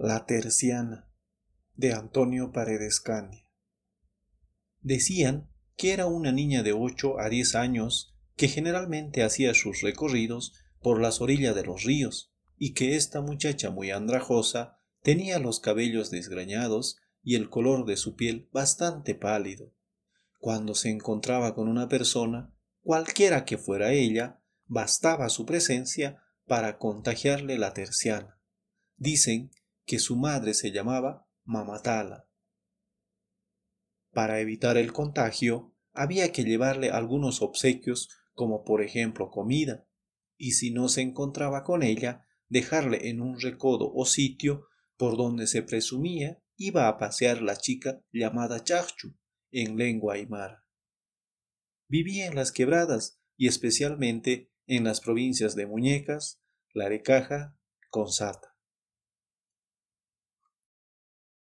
La Terciana de Antonio Paredes Decían que era una niña de ocho a diez años que generalmente hacía sus recorridos por las orillas de los ríos y que esta muchacha muy andrajosa tenía los cabellos desgrañados y el color de su piel bastante pálido. Cuando se encontraba con una persona, cualquiera que fuera ella, bastaba su presencia para contagiarle la terciana. Dicen que su madre se llamaba Mamatala. Para evitar el contagio, había que llevarle algunos obsequios, como por ejemplo comida, y si no se encontraba con ella, dejarle en un recodo o sitio por donde se presumía iba a pasear la chica llamada Chachu en lengua aymara. Vivía en las quebradas y especialmente en las provincias de Muñecas, Larecaja, Consata.